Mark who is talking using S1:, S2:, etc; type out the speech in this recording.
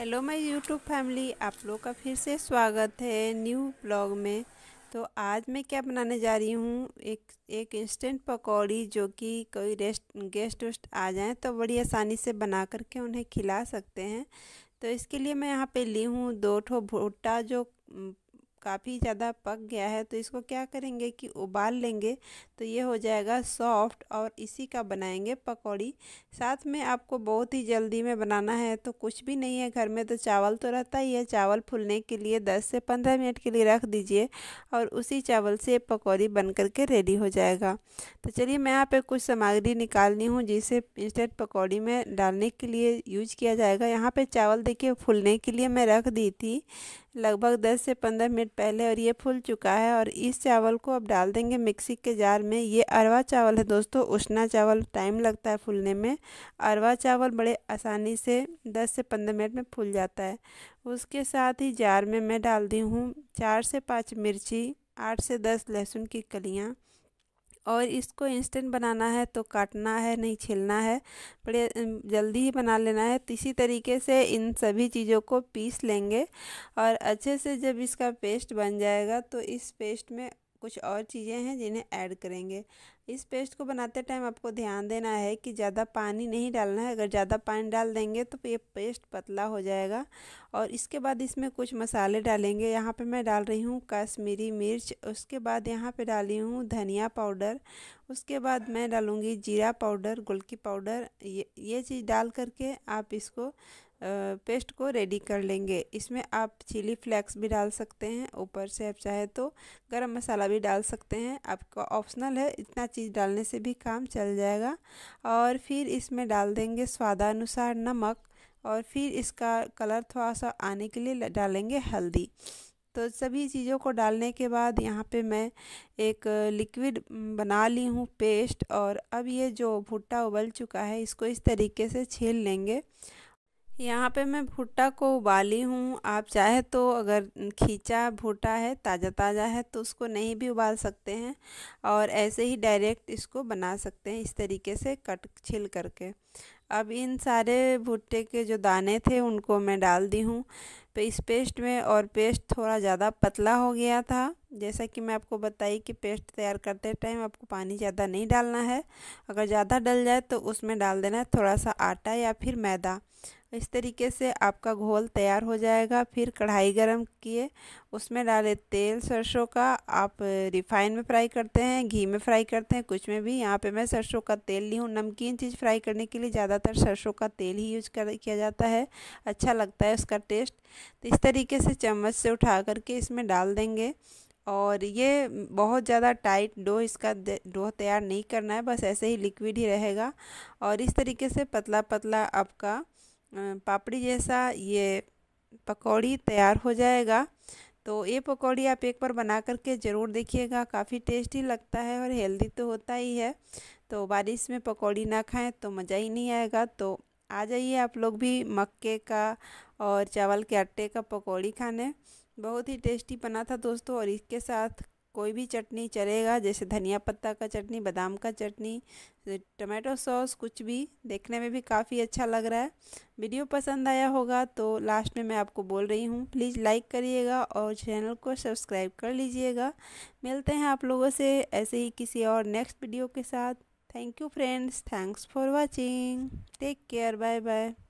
S1: hello my YouTube family आप लोग का फिर से स्वागत है न्यू ब्लॉग में तो आज मैं क्या बनाने जा रही हूँ एक एक इंस्टेंट पकौड़ी जो कि कोई रेस्ट गेस्ट वेस्ट आ जाए तो बड़ी आसानी से बना करके उन्हें खिला सकते हैं तो इसके लिए मैं यहाँ पे ली हूँ दो ठो भुट्टा जो काफ़ी ज़्यादा पक गया है तो इसको क्या करेंगे कि उबाल लेंगे तो ये हो जाएगा सॉफ्ट और इसी का बनाएंगे पकौड़ी साथ में आपको बहुत ही जल्दी में बनाना है तो कुछ भी नहीं है घर में तो चावल तो रहता ही है चावल फूलने के लिए 10 से 15 मिनट के लिए रख दीजिए और उसी चावल से पकौड़ी बन करके रेडी हो जाएगा तो चलिए मैं यहाँ पर कुछ सामग्री निकालनी हूँ जिसे इंस्टेंट पकौड़ी में डालने के लिए यूज किया जाएगा यहाँ पर चावल देखिए फूलने के लिए मैं रख दी थी लगभग 10 से 15 मिनट पहले और ये फूल चुका है और इस चावल को अब डाल देंगे मिक्सी के जार में ये अरवा चावल है दोस्तों उष्णा चावल टाइम लगता है फूलने में अरवा चावल बड़े आसानी से 10 से 15 मिनट में फूल जाता है उसके साथ ही जार में मैं डाल दी हूँ चार से पाँच मिर्ची आठ से दस लहसुन की कलियाँ और इसको इंस्टेंट बनाना है तो काटना है नहीं छिलना है बड़े जल्दी ही बना लेना है तो इसी तरीके से इन सभी चीज़ों को पीस लेंगे और अच्छे से जब इसका पेस्ट बन जाएगा तो इस पेस्ट में कुछ और चीज़ें हैं जिन्हें ऐड करेंगे इस पेस्ट को बनाते टाइम आपको ध्यान देना है कि ज़्यादा पानी नहीं डालना है अगर ज़्यादा पानी डाल देंगे तो ये पेस्ट पतला हो जाएगा और इसके बाद इसमें कुछ मसाले डालेंगे यहाँ पे मैं डाल रही हूँ कश्मीरी मिर्च उसके बाद यहाँ पे डाली हूँ धनिया पाउडर उसके बाद मैं डालूँगी जीरा पाउडर गुलकी पाउडर ये ये चीज़ डाल करके आप इसको पेस्ट को रेडी कर लेंगे इसमें आप चिली फ्लेक्स भी डाल सकते हैं ऊपर से आप चाहे तो गरम मसाला भी डाल सकते हैं आपका ऑप्शनल है इतना चीज़ डालने से भी काम चल जाएगा और फिर इसमें डाल देंगे स्वादानुसार नमक और फिर इसका कलर थोड़ा सा आने के लिए डालेंगे हल्दी तो सभी चीज़ों को डालने के बाद यहाँ पे मैं एक लिक्विड बना ली हूँ पेस्ट और अब ये जो भुट्टा उबल चुका है इसको इस तरीके से छील लेंगे यहाँ पे मैं भुट्टा को उबाली हूँ आप चाहे तो अगर खींचा भुट्टा है ताज़ा ताज़ा है तो उसको नहीं भी उबाल सकते हैं और ऐसे ही डायरेक्ट इसको बना सकते हैं इस तरीके से कट छिल करके अब इन सारे भुट्टे के जो दाने थे उनको मैं डाल दी हूँ तो इस पेस्ट में और पेस्ट थोड़ा ज़्यादा पतला हो गया था जैसा कि मैं आपको बताई कि पेस्ट तैयार करते टाइम आपको पानी ज़्यादा नहीं डालना है अगर ज़्यादा डल जाए तो उसमें डाल देना है थोड़ा सा आटा या फिर मैदा इस तरीके से आपका घोल तैयार हो जाएगा फिर कढ़ाई गरम किए उसमें डाले तेल सरसों का आप रिफाइन में फ्राई करते हैं घी में फ्राई करते हैं कुछ में भी यहाँ पे मैं सरसों का तेल ली हूँ नमकीन चीज़ फ्राई करने के लिए ज़्यादातर सरसों का तेल ही यूज कर किया जाता है अच्छा लगता है उसका टेस्ट तो इस तरीके से चम्मच से उठा करके इसमें डाल देंगे और ये बहुत ज़्यादा टाइट डो इसका डो तैयार नहीं करना है बस ऐसे ही लिक्विड ही रहेगा और इस तरीके से पतला पतला आपका पापड़ी जैसा ये पकौड़ी तैयार हो जाएगा तो ये पकौड़ी आप एक बार बना करके ज़रूर देखिएगा काफ़ी टेस्टी लगता है और हेल्दी तो होता ही है तो बारिश में पकौड़ी ना खाएं तो मज़ा ही नहीं आएगा तो आ जाइए आप लोग भी मक्के का और चावल के आटे का पकौड़ी खाने बहुत ही टेस्टी बना था दोस्तों और इसके साथ कोई भी चटनी चलेगा जैसे धनिया पत्ता का चटनी बादाम का चटनी टमाटो सॉस कुछ भी देखने में भी काफ़ी अच्छा लग रहा है वीडियो पसंद आया होगा तो लास्ट में मैं आपको बोल रही हूँ प्लीज़ लाइक करिएगा और चैनल को सब्सक्राइब कर लीजिएगा मिलते हैं आप लोगों से ऐसे ही किसी और नेक्स्ट वीडियो के साथ thank you friends thanks for watching take care bye bye